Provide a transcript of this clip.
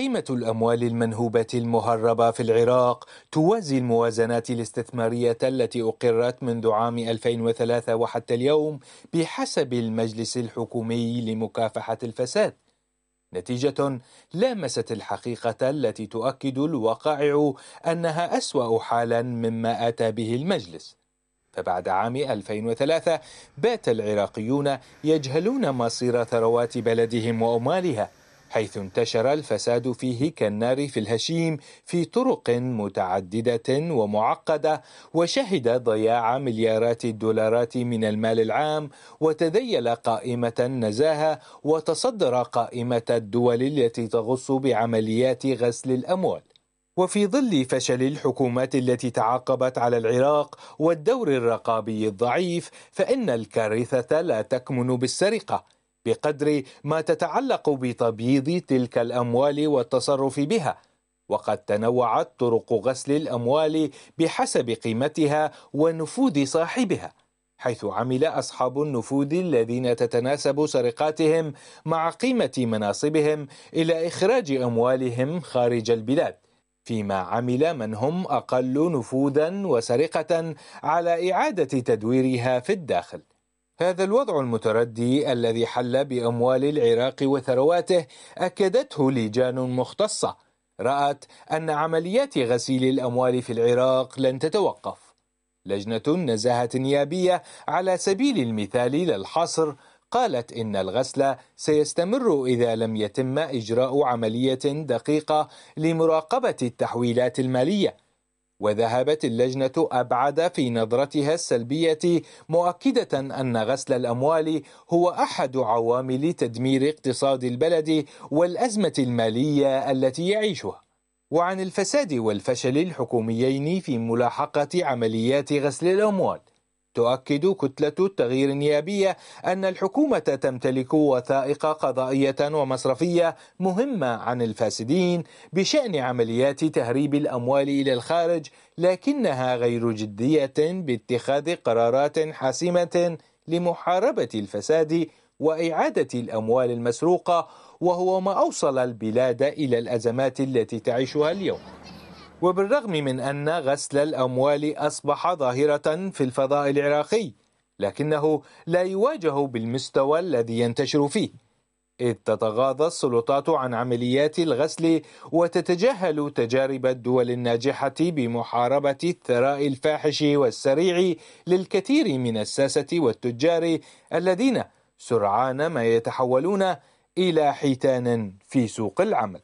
قيمة الأموال المنهوبة المهربة في العراق توازي الموازنات الاستثمارية التي أقرت منذ عام 2003 وحتى اليوم بحسب المجلس الحكومي لمكافحة الفساد. نتيجة لامست الحقيقة التي تؤكد الوقائع أنها أسوأ حالا مما أتى به المجلس. فبعد عام 2003 بات العراقيون يجهلون مصير ثروات بلدهم وأموالها. حيث انتشر الفساد فيه كالنار في الهشيم في طرق متعددة ومعقدة وشهد ضياع مليارات الدولارات من المال العام وتذيل قائمة النزاهة وتصدر قائمة الدول التي تغص بعمليات غسل الأموال وفي ظل فشل الحكومات التي تعاقبت على العراق والدور الرقابي الضعيف فإن الكارثة لا تكمن بالسرقة بقدر ما تتعلق بتبييض تلك الاموال والتصرف بها وقد تنوعت طرق غسل الاموال بحسب قيمتها ونفوذ صاحبها حيث عمل اصحاب النفوذ الذين تتناسب سرقاتهم مع قيمه مناصبهم الى اخراج اموالهم خارج البلاد فيما عمل من هم اقل نفوذا وسرقه على اعاده تدويرها في الداخل هذا الوضع المتردي الذي حل باموال العراق وثرواته اكدته لجان مختصه رات ان عمليات غسيل الاموال في العراق لن تتوقف لجنه نزاهه نيابيه على سبيل المثال للحصر قالت ان الغسل سيستمر اذا لم يتم اجراء عمليه دقيقه لمراقبه التحويلات الماليه وذهبت اللجنة أبعد في نظرتها السلبية مؤكدة أن غسل الأموال هو أحد عوامل تدمير اقتصاد البلد والأزمة المالية التي يعيشها وعن الفساد والفشل الحكوميين في ملاحقة عمليات غسل الأموال تؤكد كتلة التغيير النيابية أن الحكومة تمتلك وثائق قضائية ومصرفية مهمة عن الفاسدين بشأن عمليات تهريب الأموال إلى الخارج لكنها غير جدية باتخاذ قرارات حاسمة لمحاربة الفساد وإعادة الأموال المسروقة وهو ما أوصل البلاد إلى الأزمات التي تعيشها اليوم وبالرغم من أن غسل الأموال أصبح ظاهرة في الفضاء العراقي لكنه لا يواجه بالمستوى الذي ينتشر فيه إذ تتغاضى السلطات عن عمليات الغسل وتتجاهل تجارب الدول الناجحة بمحاربة الثراء الفاحش والسريع للكثير من الساسة والتجار الذين سرعان ما يتحولون إلى حيتان في سوق العمل